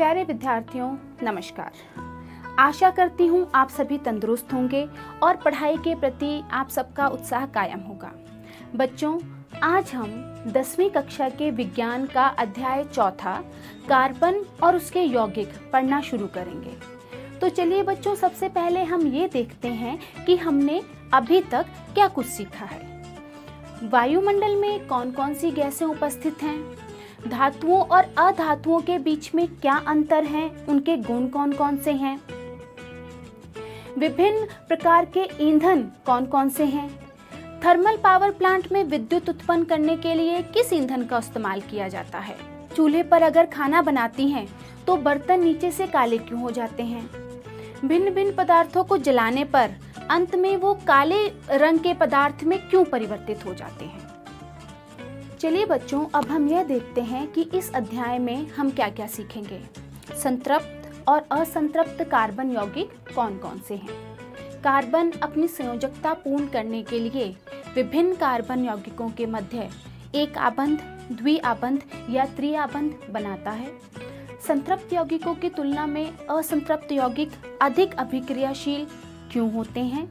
प्यारे विद्यार्थियों नमस्कार आशा करती हूँ आप सभी तंदुरुस्त होंगे और पढ़ाई के प्रति आप सबका उत्साह कायम होगा बच्चों आज हम दसवीं कक्षा के विज्ञान का अध्याय चौथा कार्बन और उसके यौगिक पढ़ना शुरू करेंगे तो चलिए बच्चों सबसे पहले हम ये देखते हैं कि हमने अभी तक क्या कुछ सीखा है वायुमंडल में कौन कौन सी गैसें उपस्थित हैं धातुओं और अधातुओं के बीच में क्या अंतर हैं उनके गुण कौन कौन से हैं विभिन्न प्रकार के ईंधन कौन कौन से हैं थर्मल पावर प्लांट में विद्युत उत्पन्न करने के लिए किस ईंधन का इस्तेमाल किया जाता है चूल्हे पर अगर खाना बनाती हैं तो बर्तन नीचे से काले क्यों हो जाते हैं भिन्न भिन्न पदार्थों को जलाने पर अंत में वो काले रंग के पदार्थ में क्यों परिवर्तित हो जाते हैं चलिए बच्चों अब हम यह देखते हैं कि इस अध्याय में हम क्या क्या सीखेंगे संतृप्त और असंतृप्त कार्बन यौगिक कौन कौन से हैं कार्बन अपनी संयोजकता पूर्ण करने के लिए विभिन्न कार्बन यौगिकों के मध्य एक आबंध द्विआबंध या त्रिआबंध बनाता है संतृप्त यौगिकों की तुलना में असंतृप्त यौगिक अधिक अभिक्रियाशील क्यों होते हैं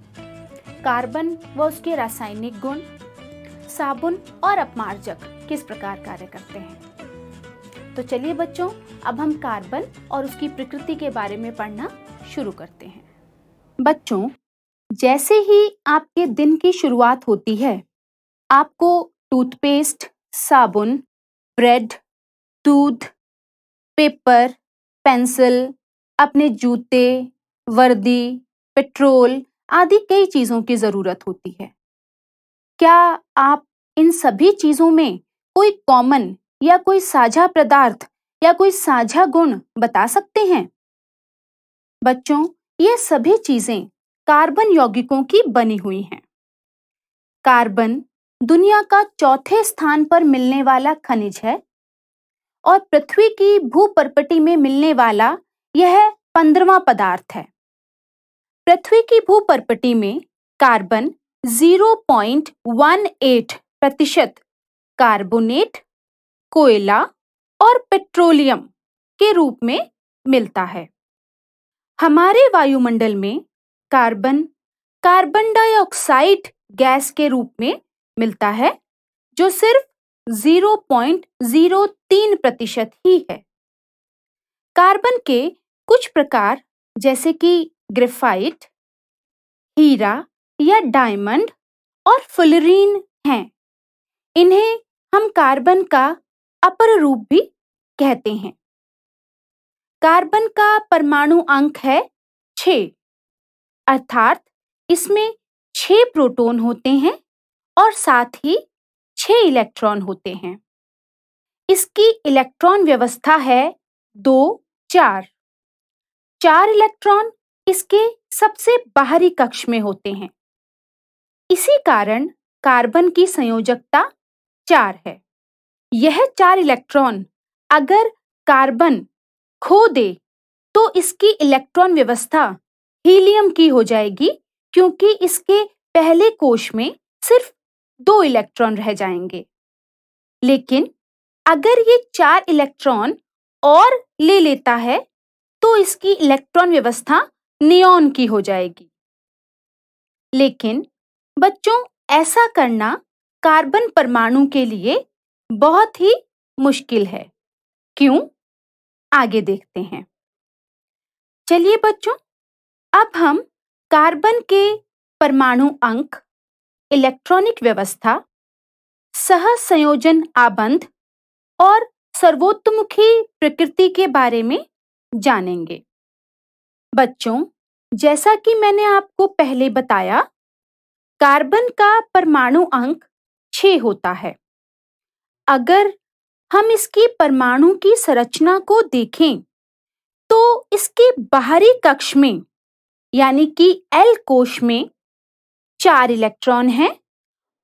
कार्बन व उसके रासायनिक गुण साबुन और अपमार्जक किस प्रकार कार्य करते हैं तो चलिए बच्चों अब हम कार्बन और उसकी प्रकृति के बारे में पढ़ना शुरू करते हैं बच्चों जैसे ही आपके दिन की शुरुआत होती है आपको टूथपेस्ट साबुन ब्रेड दूध पेपर पेंसिल अपने जूते वर्दी पेट्रोल आदि कई चीज़ों की ज़रूरत होती है क्या आप इन सभी चीजों में कोई कॉमन या कोई साझा पदार्थ या कोई साझा गुण बता सकते हैं बच्चों ये सभी चीजें कार्बन यौगिकों की बनी हुई हैं कार्बन दुनिया का चौथे स्थान पर मिलने वाला खनिज है और पृथ्वी की भूपरपटी में मिलने वाला यह पंद्रवा पदार्थ है पृथ्वी की भूपरपटी में कार्बन 0.18 प्रतिशत कार्बोनेट कोयला और पेट्रोलियम के रूप में मिलता है हमारे वायुमंडल में कार्बन कार्बन डाइऑक्साइड गैस के रूप में मिलता है जो सिर्फ 0.03 प्रतिशत ही है कार्बन के कुछ प्रकार जैसे कि ग्रेफाइट हीरा या डायमंड और फुलरीन हैं इन्हें हम कार्बन का अपर रूप भी कहते हैं कार्बन का परमाणु अंक है छ अर्थात इसमें छ प्रोटोन होते हैं और साथ ही छ इलेक्ट्रॉन होते हैं इसकी इलेक्ट्रॉन व्यवस्था है दो चार चार इलेक्ट्रॉन इसके सबसे बाहरी कक्ष में होते हैं इसी कारण कार्बन की संयोजकता चार है यह चार इलेक्ट्रॉन अगर कार्बन खो दे तो इसकी इलेक्ट्रॉन व्यवस्था हीलियम की हो जाएगी क्योंकि इसके पहले कोश में सिर्फ दो इलेक्ट्रॉन रह जाएंगे लेकिन अगर ये चार इलेक्ट्रॉन और ले लेता है तो इसकी इलेक्ट्रॉन व्यवस्था नियॉन की हो जाएगी लेकिन बच्चों ऐसा करना कार्बन परमाणु के लिए बहुत ही मुश्किल है क्यों आगे देखते हैं चलिए बच्चों अब हम कार्बन के परमाणु अंक इलेक्ट्रॉनिक व्यवस्था सह संयोजन आबंध और सर्वोत्तमुखी प्रकृति के बारे में जानेंगे बच्चों जैसा कि मैंने आपको पहले बताया कार्बन का परमाणु अंक छ होता है अगर हम इसकी परमाणु की संरचना को देखें तो इसके बाहरी कक्ष में यानी कि एल कोश में चार इलेक्ट्रॉन हैं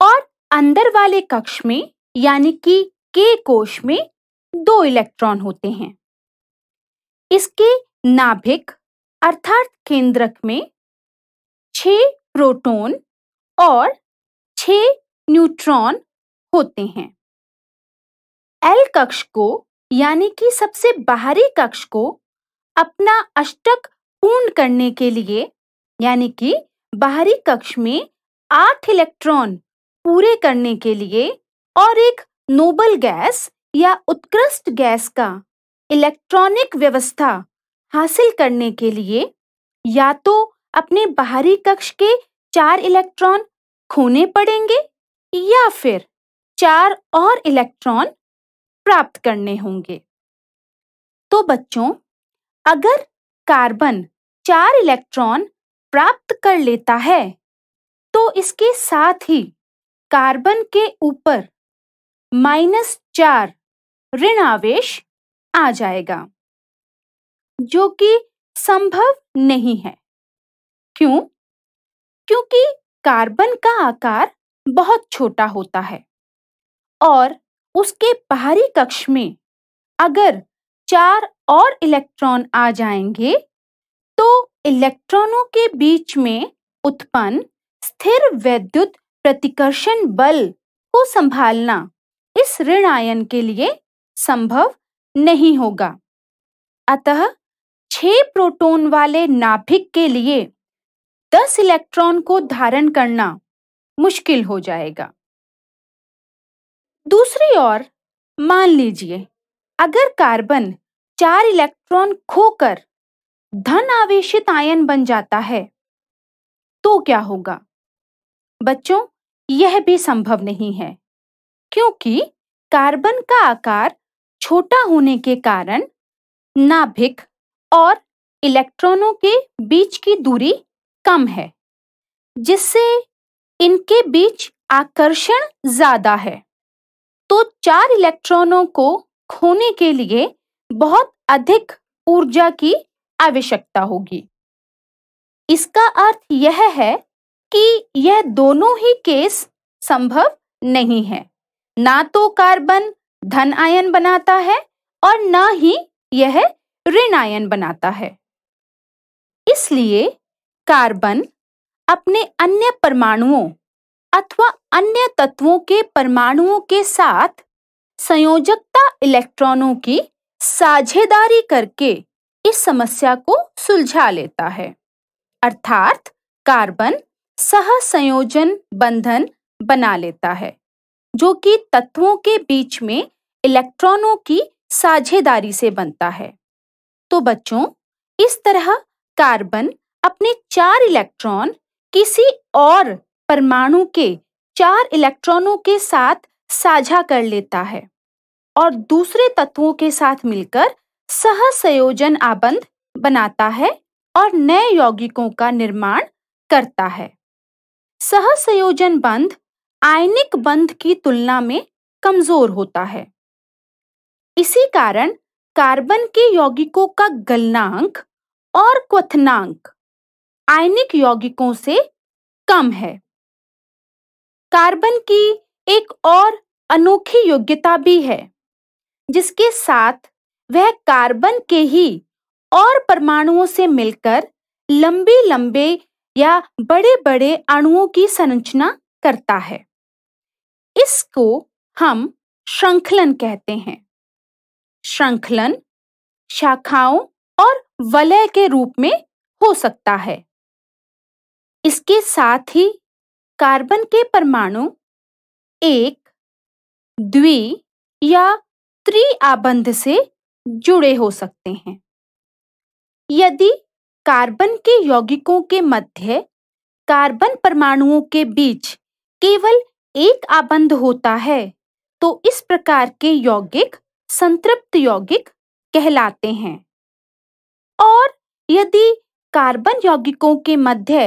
और अंदर वाले कक्ष में यानी कि के कोश में दो इलेक्ट्रॉन होते हैं इसके नाभिक अर्थात केंद्रक में छह प्रोटॉन और छः न्यूट्रॉन होते हैं एल कक्ष को यानी कि सबसे बाहरी कक्ष को अपना अष्टक पूर्ण करने के लिए यानी कि बाहरी कक्ष में आठ इलेक्ट्रॉन पूरे करने के लिए और एक नोबल गैस या उत्कृष्ट गैस का इलेक्ट्रॉनिक व्यवस्था हासिल करने के लिए या तो अपने बाहरी कक्ष के चार इलेक्ट्रॉन खोने पड़ेंगे या फिर चार और इलेक्ट्रॉन प्राप्त करने होंगे तो बच्चों अगर कार्बन चार इलेक्ट्रॉन प्राप्त कर लेता है तो इसके साथ ही कार्बन के ऊपर माइनस चार ऋण आवेश आ जाएगा जो कि संभव नहीं है क्यों क्योंकि कार्बन का आकार बहुत छोटा होता है और उसके बाहरी कक्ष में अगर चार और इलेक्ट्रॉन आ जाएंगे तो इलेक्ट्रॉनों के बीच में उत्पन्न स्थिर वैद्युत प्रतिकर्षण बल को संभालना इस ऋण आयन के लिए संभव नहीं होगा अतः छह प्रोटॉन वाले नाभिक के लिए दस इलेक्ट्रॉन को धारण करना मुश्किल हो जाएगा दूसरी ओर मान लीजिए अगर कार्बन चार इलेक्ट्रॉन खोकर धन आवेशित आयन बन जाता है तो क्या होगा बच्चों यह भी संभव नहीं है क्योंकि कार्बन का आकार छोटा होने के कारण नाभिक और इलेक्ट्रॉनों के बीच की दूरी कम है जिससे इनके बीच आकर्षण ज्यादा है तो चार इलेक्ट्रॉनों को खोने के लिए बहुत अधिक ऊर्जा की आवश्यकता होगी इसका अर्थ यह है कि यह दोनों ही केस संभव नहीं है ना तो कार्बन धन आयन बनाता है और ना ही यह ऋण आयन बनाता है इसलिए कार्बन अपने अन्य परमाणुओं अथवा अन्य तत्वों के परमाणुओं के साथ संयोजकता इलेक्ट्रॉनों की साझेदारी करके इस समस्या को सुलझा लेता है अर्थात कार्बन सह संयोजन बंधन बना लेता है जो कि तत्वों के बीच में इलेक्ट्रॉनों की साझेदारी से बनता है तो बच्चों इस तरह कार्बन अपने चार इलेक्ट्रॉन किसी और परमाणु के चार इलेक्ट्रॉनों के साथ साझा कर लेता है और दूसरे तत्वों के साथ मिलकर सहसयोजन आबंध बनाता है और नए यौगिकों का निर्माण करता है सहसयोजन बंध आयनिक बंध की तुलना में कमजोर होता है इसी कारण कार्बन के यौगिकों का गलनांक और क्वथनांक आयनिक यौगिकों से कम है कार्बन की एक और अनोखी योग्यता भी है जिसके साथ वह कार्बन के ही और परमाणुओं से मिलकर लंबे लंबे या बड़े बड़े अणुओं की संरचना करता है इसको हम श्रृंखलन कहते हैं श्रृंखलन शाखाओं और वलय के रूप में हो सकता है इसके साथ ही कार्बन के परमाणु एक द्वि या त्रिआबंध से जुड़े हो सकते हैं यदि कार्बन के यौगिकों के मध्य कार्बन परमाणुओं के बीच केवल एक आबंध होता है तो इस प्रकार के यौगिक संतृप्त यौगिक कहलाते हैं और यदि कार्बन यौगिकों के मध्य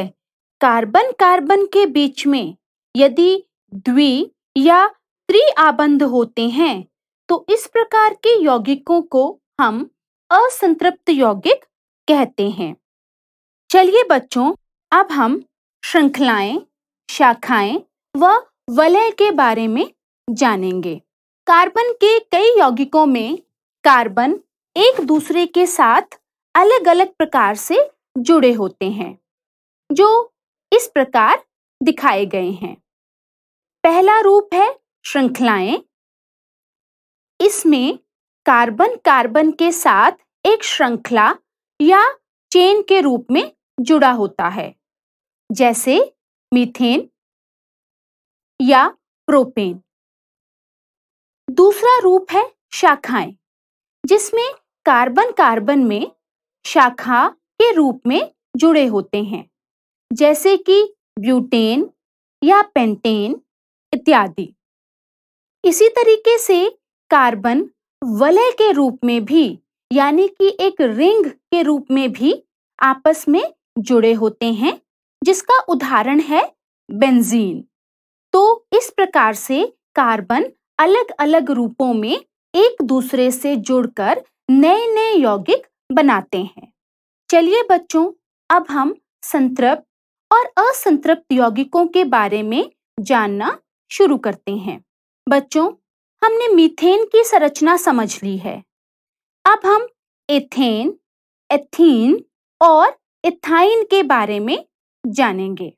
कार्बन कार्बन के बीच में यदि द्वि या त्रि आबंध होते हैं तो इस प्रकार के यौगिकों को हम असंतृप्त यौगिक कहते हैं चलिए बच्चों अब हम श्रृंखलाएं शाखाएं व वलय के बारे में जानेंगे कार्बन के कई यौगिकों में कार्बन एक दूसरे के साथ अलग अलग प्रकार से जुड़े होते हैं जो इस प्रकार दिखाए गए हैं पहला रूप है श्रृंखलाएं इसमें कार्बन कार्बन के साथ एक श्रृंखला या चेन के रूप में जुड़ा होता है जैसे मीथेन या प्रोपेन दूसरा रूप है शाखाएं जिसमें कार्बन कार्बन में शाखा के रूप में जुड़े होते हैं जैसे कि ब्यूटेन या पेंटेन इत्यादि इसी तरीके से कार्बन वलय के रूप में भी यानी कि एक रिंग के रूप में भी आपस में जुड़े होते हैं जिसका उदाहरण है बेंजीन तो इस प्रकार से कार्बन अलग अलग रूपों में एक दूसरे से जुड़कर नए नए यौगिक बनाते हैं चलिए बच्चों अब हम संतृप्त और असंतृप्त यौगिकों के बारे में जानना शुरू करते हैं बच्चों हमने मीथेन की संरचना समझ ली है अब हम एथेन एथीन और इथाइन के बारे में जानेंगे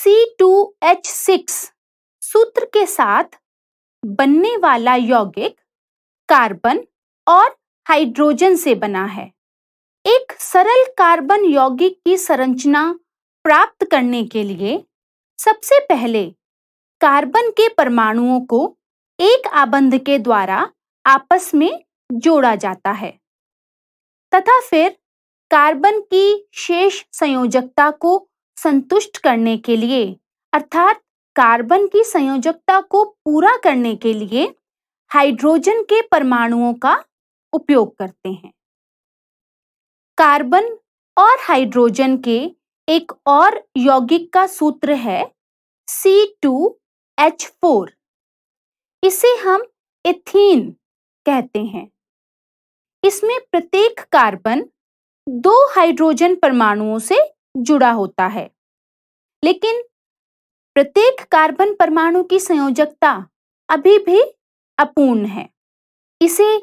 C2H6 सूत्र के साथ बनने वाला यौगिक कार्बन और हाइड्रोजन से बना है एक सरल कार्बन यौगिक की संरचना प्राप्त करने के लिए सबसे पहले कार्बन के परमाणुओं को एक आबंध के द्वारा आपस में जोड़ा जाता है तथा फिर कार्बन की शेष संयोजकता को संतुष्ट करने के लिए अर्थात कार्बन की संयोजकता को पूरा करने के लिए हाइड्रोजन के परमाणुओं का उपयोग करते हैं कार्बन और हाइड्रोजन के एक और यौगिक का सूत्र है C2H4 इसे हम एथीन कहते हैं इसमें प्रत्येक कार्बन दो हाइड्रोजन परमाणुओं से जुड़ा होता है लेकिन प्रत्येक कार्बन परमाणु की संयोजकता अभी भी अपूर्ण है इसे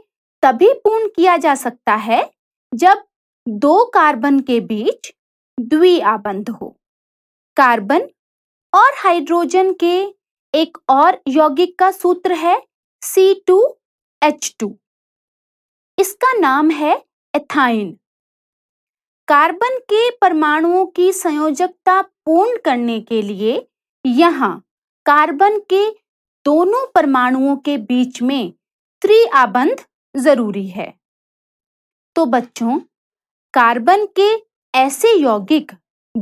तभी पूर्ण किया जा सकता है जब दो कार्बन के बीच द्वि आबंध हो कार्बन और हाइड्रोजन के एक और यौगिक का सूत्र है सी टू एच टू इसका नाम है एथाइन कार्बन के परमाणुओं की संयोजकता पूर्ण करने के लिए यहाँ कार्बन के दोनों परमाणुओं के बीच में त्रिआबंध जरूरी है तो बच्चों कार्बन के ऐसे यौगिक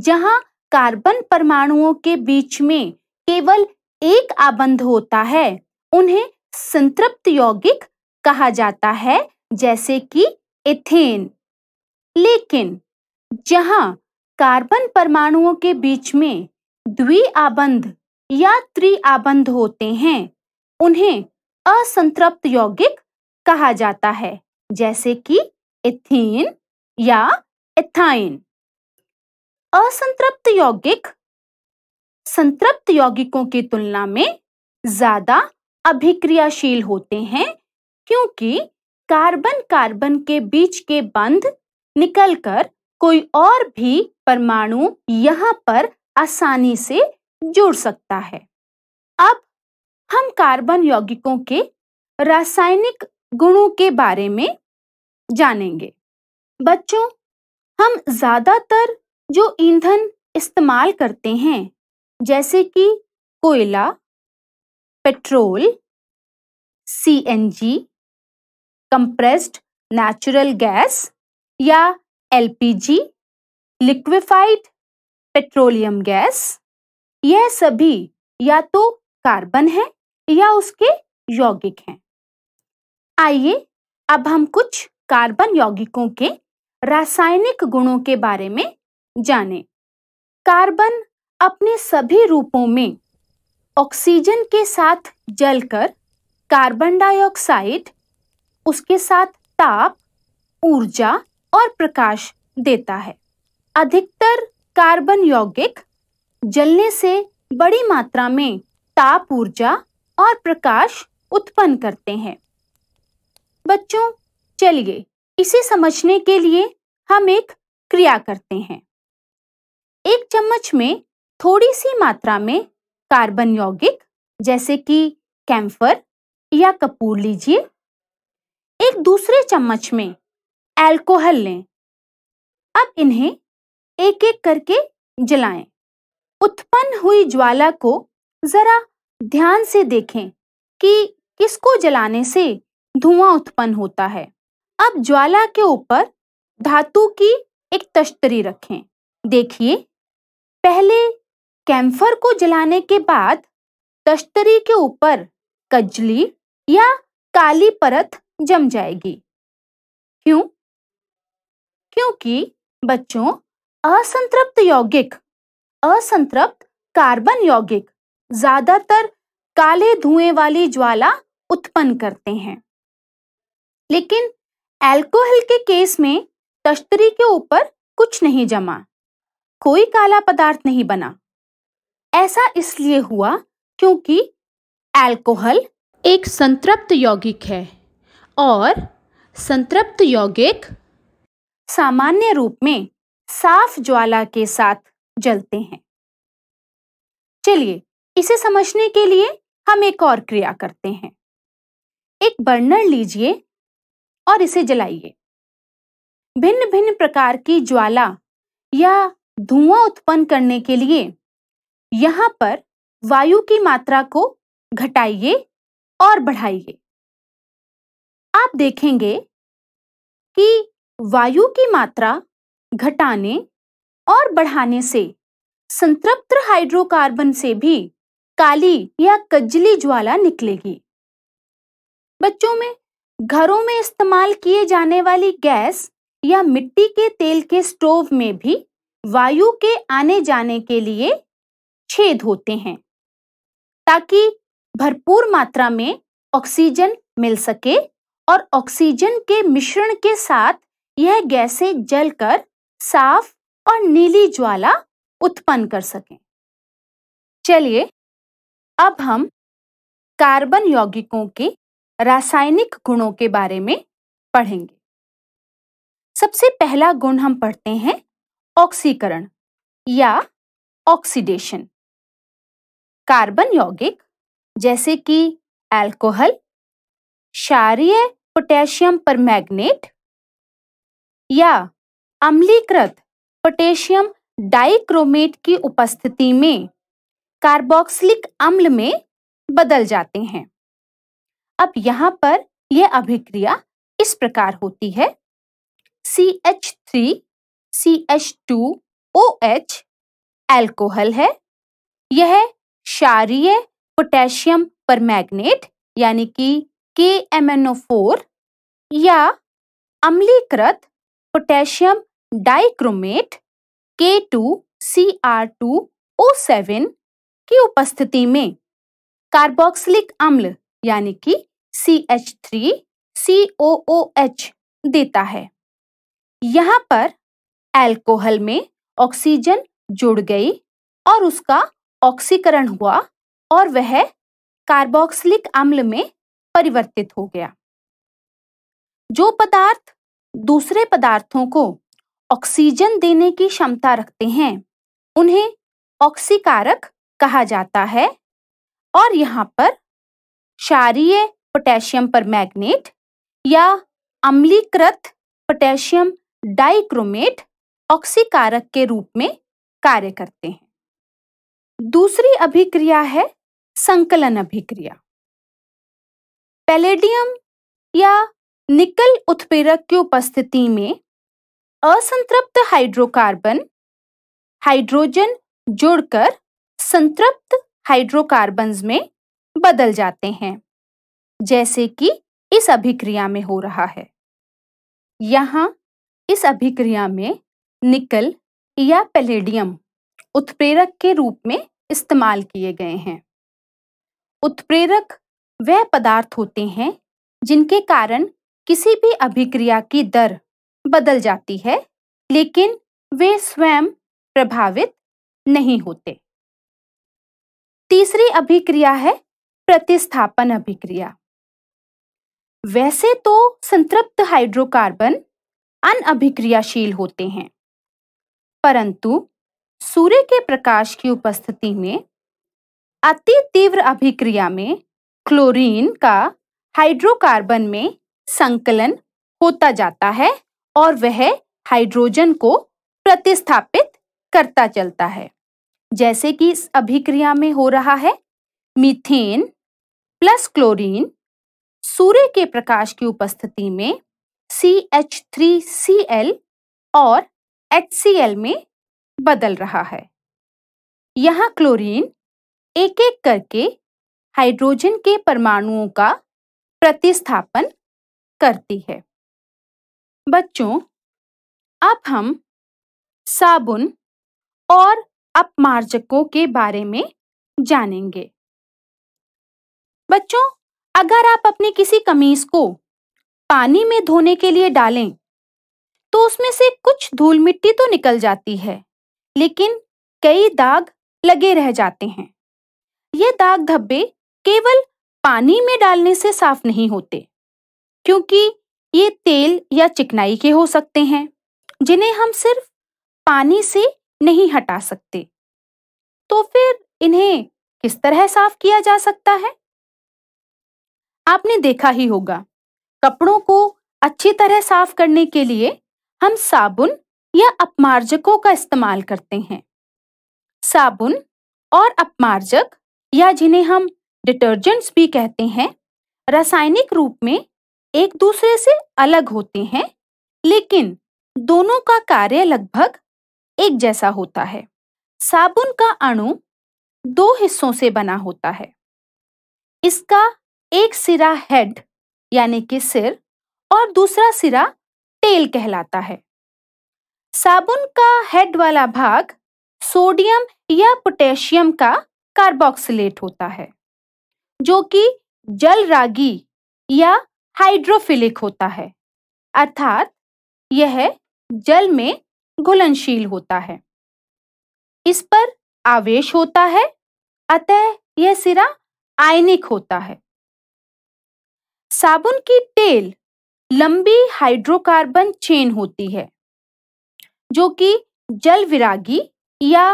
जहां कार्बन परमाणुओं के बीच में केवल एक आबंध होता है उन्हें संतृप्त यौगिक कहा जाता है जैसे कि एथेन लेकिन जहां कार्बन परमाणुओं के बीच में द्विआबंध या त्रिआबंध होते हैं उन्हें असंतृप्त यौगिक कहा जाता है जैसे कि इथेन या एथाइन असंतृप्त यौगिक संतृप्त यौगिकों की तुलना में ज्यादा अभिक्रियाशील होते हैं क्योंकि कार्बन कार्बन के बीच के बंध निकलकर कोई और भी परमाणु यहाँ पर आसानी से जुड़ सकता है अब हम कार्बन यौगिकों के रासायनिक गुणों के बारे में जानेंगे बच्चों हम ज़्यादातर जो ईंधन इस्तेमाल करते हैं जैसे कि कोयला petrol CNG compressed natural gas या एलपीजी लिक्विफाइड पेट्रोलियम गैस यह सभी या तो कार्बन है या उसके यौगिक हैं आइए अब हम कुछ कार्बन यौगिकों के रासायनिक गुणों के बारे में जानें। कार्बन अपने सभी रूपों में ऑक्सीजन के साथ जलकर कार्बन डाइऑक्साइड उसके साथ ताप ऊर्जा और प्रकाश देता है अधिकतर कार्बन यौगिक जलने से बड़ी मात्रा में ताप ऊर्जा और प्रकाश उत्पन्न करते हैं बच्चों चलिए इसे समझने के लिए हम एक क्रिया करते हैं एक चम्मच में थोड़ी सी मात्रा में कार्बन यौगिक जैसे कि कैम्फर या कपूर लीजिए एक दूसरे चम्मच में अल्कोहल लें अब इन्हें एक एक करके जलाएं। उत्पन्न हुई ज्वाला को जरा ध्यान से देखें कि किसको जलाने से धुआं उत्पन्न होता है अब ज्वाला के ऊपर धातु की एक तश्तरी रखें देखिए पहले कैम्फर को जलाने के बाद तश्तरी के ऊपर कजली या काली परत जम जाएगी क्यों क्योंकि बच्चों असंतृप्त यौगिक असंतृप्त कार्बन यौगिक ज्यादातर काले धुएं वाली ज्वाला उत्पन्न करते हैं लेकिन अल्कोहल के केस में तश्तरी के ऊपर कुछ नहीं जमा कोई काला पदार्थ नहीं बना ऐसा इसलिए हुआ क्योंकि अल्कोहल एक संतृप्त यौगिक है और संतृप्त यौगिक सामान्य रूप में साफ ज्वाला के साथ जलते हैं चलिए इसे समझने के लिए हम एक और क्रिया करते हैं एक बर्नर लीजिए और इसे जलाइए भिन्न भिन्न प्रकार की ज्वाला या धुआं उत्पन्न करने के लिए यहां पर वायु की मात्रा को घटाइए और बढ़ाइए आप देखेंगे कि वायु की मात्रा घटाने और बढ़ाने से संतृप्त हाइड्रोकार्बन से भी काली या कजली ज्वाला निकलेगी बच्चों में घरों में इस्तेमाल किए जाने वाली गैस या मिट्टी के तेल के स्टोव में भी वायु के आने जाने के लिए छेद होते हैं ताकि भरपूर मात्रा में ऑक्सीजन मिल सके और ऑक्सीजन के मिश्रण के साथ यह गैसें जलकर साफ और नीली ज्वाला उत्पन्न कर सकें चलिए अब हम कार्बन यौगिकों के रासायनिक गुणों के बारे में पढ़ेंगे सबसे पहला गुण हम पढ़ते हैं ऑक्सीकरण या ऑक्सीडेशन कार्बन यौगिक जैसे कि अल्कोहल क्षारीय पोटेशियम पर मैग्नेट या अम्लीकृत पोटेशियम डाइक्रोमेट की उपस्थिति में कार्बोक्सिलिक अम्ल में बदल जाते हैं अब यहाँ पर यह अभिक्रिया इस प्रकार होती है C H three C H two O H alcohol है यह क्षारीय पोटेशियम परमैग्नेट यानी कि के एम एन ओ फोर या अम्लीकृत potassium dichromate K two C R two O seven की उपस्थिति में कार्बोक्सिलिक अम्ल यानी कि C H three C O O H देता है यहाँ पर एल्कोहल में ऑक्सीजन जुड़ गई और उसका ऑक्सीकरण हुआ और वह कार्बोक्सिलिक अम्ल में परिवर्तित हो गया जो पदार्थ दूसरे पदार्थों को ऑक्सीजन देने की क्षमता रखते हैं उन्हें ऑक्सीकारक कहा जाता है और यहाँ पर क्षारीय पोटेशियम पर मैग्नेट या अम्लीकृत पोटेशियम डाइक्रोमेट ऑक्सीकारक के रूप में कार्य करते हैं दूसरी अभिक्रिया है संकलन अभिक्रिया पैलेडियम या निकल उत्पेरक की उपस्थिति में असंतृप्त हाइड्रोकार्बन हाइड्रोजन जोड़कर संतृप्त हाइड्रोकार्बन में बदल जाते हैं जैसे कि इस अभिक्रिया में हो रहा है यहाँ इस अभिक्रिया में निकल या पैलेडियम उत्प्रेरक के रूप में इस्तेमाल किए गए हैं उत्प्रेरक वह पदार्थ होते हैं जिनके कारण किसी भी अभिक्रिया की दर बदल जाती है लेकिन वे स्वयं प्रभावित नहीं होते तीसरी अभिक्रिया है प्रतिस्थापन अभिक्रिया वैसे तो संतृप्त हाइड्रोकार्बन अनअभिक्रियाशील होते हैं परंतु सूर्य के प्रकाश की उपस्थिति में अति तीव्र अभिक्रिया में क्लोरीन का हाइड्रोकार्बन में संकलन होता जाता है और वह हाइड्रोजन को प्रतिस्थापित करता चलता है जैसे कि इस अभिक्रिया में हो रहा है मीथेन प्लस क्लोरीन सूर्य के प्रकाश की उपस्थिति में C H three C L और एच सी एल में बदल रहा है यहाँ क्लोरीन एक एक करके हाइड्रोजन के परमाणुओं का प्रतिस्थापन करती है बच्चों अब हम साबुन और अपमार्जकों के बारे में जानेंगे बच्चों अगर आप अपने किसी कमीज को पानी में धोने के लिए डालें तो उसमें से कुछ धूल मिट्टी तो निकल जाती है लेकिन कई दाग लगे रह जाते हैं ये दाग धब्बे केवल पानी में डालने से साफ नहीं होते क्योंकि ये तेल या चिकनाई के हो सकते हैं जिन्हें हम सिर्फ पानी से नहीं हटा सकते तो फिर इन्हें किस तरह साफ किया जा सकता है आपने देखा ही होगा कपड़ों को अच्छी तरह साफ करने के लिए हम साबुन या अपमार्जकों का इस्तेमाल करते हैं साबुन और अपमार्जक या जिन्हें हम डिटर्जेंट्स भी कहते हैं रासायनिक रूप में एक दूसरे से अलग होते हैं लेकिन दोनों का कार्य लगभग एक जैसा होता है साबुन का अणु दो हिस्सों से बना होता है इसका एक सिरा हेड यानी कि सिर और दूसरा सिरा टेल कहलाता है साबुन का हेड वाला भाग सोडियम या पोटेशियम का कार्बोक्सिलेट होता है जो कि जल रागी या हाइड्रोफिलिक होता है अर्थात यह जल में घुलनशील होता है इस पर आवेश होता है अतः यह सिरा आयनिक होता है साबुन की टेल लंबी हाइड्रोकार्बन चेन होती है जो कि जल विरागी या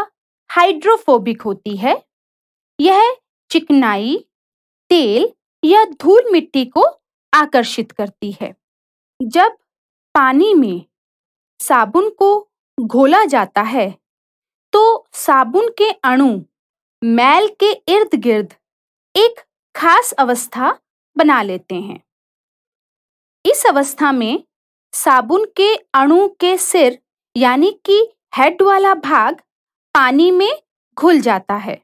हाइड्रोफोबिक होती है यह चिकनाई तेल या धूल मिट्टी को आकर्षित करती है जब पानी में साबुन को घोला जाता है तो साबुन के अणु मैल के इर्द गिर्द एक खास अवस्था बना लेते हैं इस अवस्था में साबुन के अणु के सिर यानी कि हेड वाला भाग पानी में घुल जाता है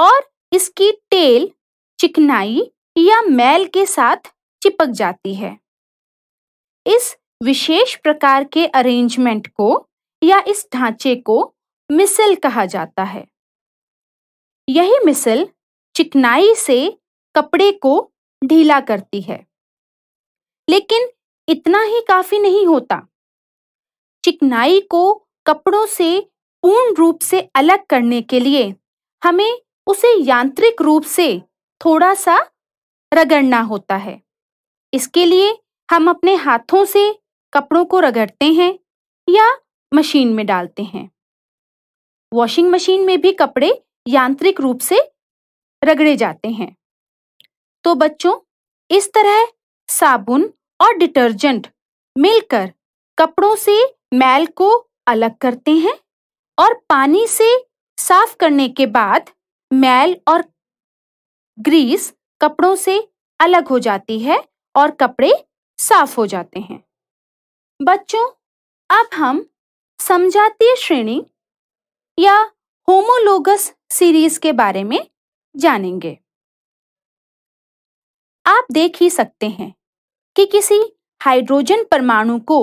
और इसकी टेल चिकनाई या मैल के साथ चिपक जाती है इस विशेष प्रकार के अरेंजमेंट को या इस ढांचे को मिसल कहा जाता है यही मिसल चिकनाई से कपड़े को ढीला करती है लेकिन इतना ही काफी नहीं होता चिकनाई को कपड़ों से पूर्ण रूप से अलग करने के लिए हमें उसे यांत्रिक रूप से थोड़ा सा रगड़ना होता है इसके लिए हम अपने हाथों से कपड़ों को रगड़ते हैं या मशीन में डालते हैं वॉशिंग मशीन में भी कपड़े यांत्रिक रूप से रगड़े जाते हैं तो बच्चों इस तरह साबुन और डिटर्जेंट मिलकर कपड़ों से मैल को अलग करते हैं और पानी से साफ करने के बाद मैल और ग्रीस कपड़ों से अलग हो जाती है और कपड़े साफ हो जाते हैं बच्चों अब हम समझातीय श्रेणी या होमोलोगस सीरीज के बारे में जानेंगे आप देख ही सकते हैं कि किसी हाइड्रोजन परमाणु को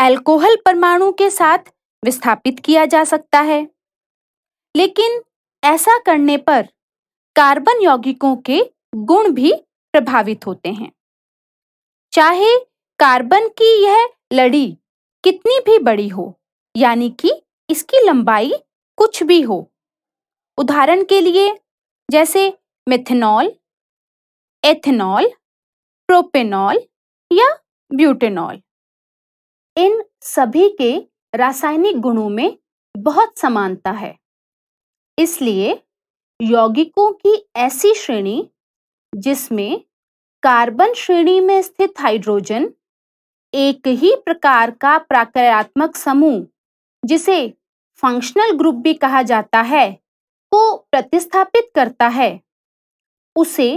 एल्कोहल परमाणु के साथ विस्थापित किया जा सकता है लेकिन ऐसा करने पर कार्बन यौगिकों के गुण भी प्रभावित होते हैं चाहे कार्बन की यह लड़ी कितनी भी बड़ी हो यानी कि इसकी लंबाई कुछ भी हो उदाहरण के लिए जैसे मिथेनॉल एथेनॉल प्रोपेनॉल या ब्यूटेनॉल इन सभी के रासायनिक गुणों में बहुत समानता है इसलिए यौगिकों की ऐसी श्रेणी जिसमें कार्बन श्रेणी में स्थित हाइड्रोजन एक ही प्रकार का प्राकारात्मक समूह जिसे फंक्शनल ग्रुप भी कहा जाता है को प्रतिस्थापित करता है उसे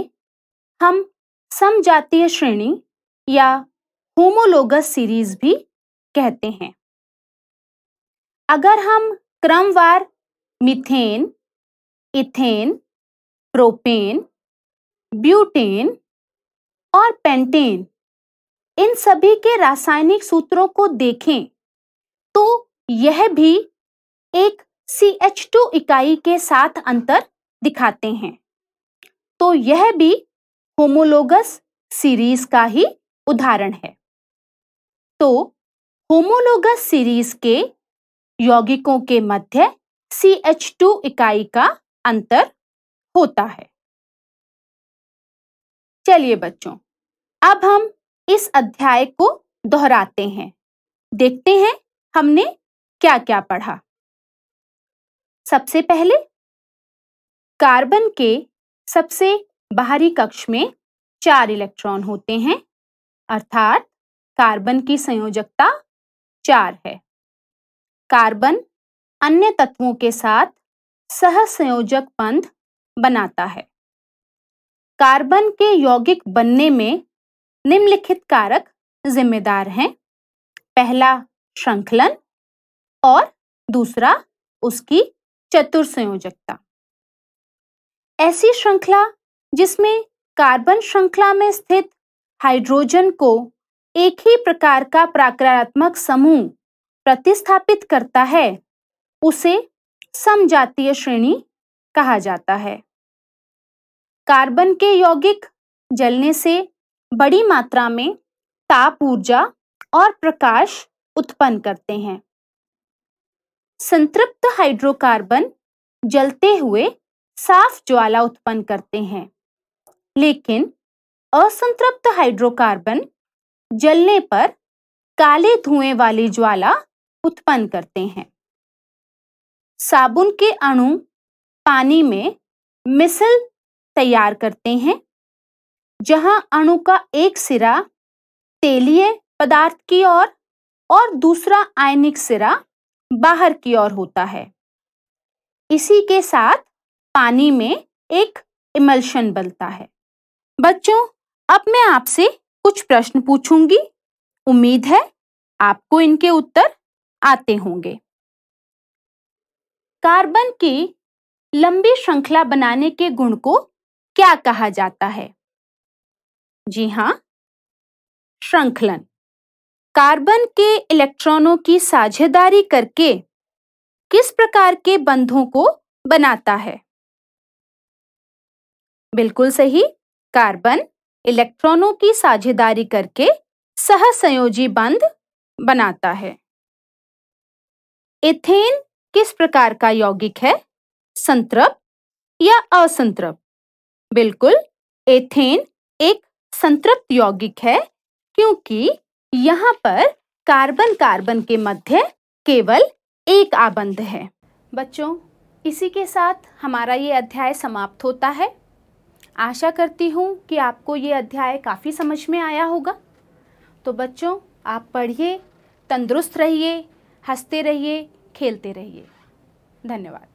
हम समजातीय श्रेणी या होमोलोगस सीरीज भी कहते हैं अगर हम क्रमवार मिथेन इथेन प्रोपेन ब्यूटेन और पेंटेन इन सभी के रासायनिक सूत्रों को देखें तो यह भी एक सी एच टू इकाई के साथ अंतर दिखाते हैं तो यह भी होमोलोगस सीरीज का ही उदाहरण है तो होमोलोगस सीरीज के यौगिकों के मध्य सी एच टू इकाई का अंतर होता है चलिए बच्चों अब हम इस अध्याय को दोहराते हैं देखते हैं हमने क्या क्या पढ़ा सबसे पहले कार्बन के सबसे बाहरी कक्ष में चार इलेक्ट्रॉन होते हैं अर्थात कार्बन की संयोजकता चार है कार्बन अन्य तत्वों के साथ संयोजक बंध बनाता है कार्बन के यौगिक बनने में निम्नलिखित कारक जिम्मेदार हैं पहला श्रृंखलन और दूसरा उसकी चतुर संयोजकता ऐसी श्रृंखला जिसमें कार्बन श्रृंखला में स्थित हाइड्रोजन को एक ही प्रकार का प्राकारात्मक समूह प्रतिस्थापित करता है उसे समजातीय श्रेणी कहा जाता है कार्बन के यौगिक जलने से बड़ी मात्रा में ताप ऊर्जा और प्रकाश उत्पन्न करते हैं संतृप्त हाइड्रोकार्बन जलते हुए साफ ज्वाला उत्पन्न करते हैं लेकिन असंतृप्त हाइड्रोकार्बन जलने पर काले धुएं वाली ज्वाला उत्पन्न करते हैं साबुन के अणु पानी में मिसल तैयार करते हैं जहां अणु का एक सिरा तेलीय पदार्थ की ओर और, और दूसरा आयनिक सिरा बाहर की ओर होता है इसी के साथ पानी में एक इमल्शन बनता है बच्चों अब मैं आपसे कुछ प्रश्न पूछूंगी उम्मीद है आपको इनके उत्तर आते होंगे कार्बन की लंबी श्रृंखला बनाने के गुण को क्या कहा जाता है जी हाँ श्रृंखलन कार्बन के इलेक्ट्रॉनों की साझेदारी करके किस प्रकार के बंधों को बनाता है बिल्कुल सही कार्बन इलेक्ट्रॉनों की साझेदारी करके सहसंयोजी बंध बनाता है एथेन किस प्रकार का यौगिक है संतृप्त या असंतृप्त बिल्कुल एथेन एक संतृप्त यौगिक है क्योंकि यहाँ पर कार्बन कार्बन के मध्य केवल एक आबंध है बच्चों इसी के साथ हमारा ये अध्याय समाप्त होता है आशा करती हूँ कि आपको ये अध्याय काफ़ी समझ में आया होगा तो बच्चों आप पढ़िए तंदुरुस्त रहिए हंसते रहिए खेलते रहिए धन्यवाद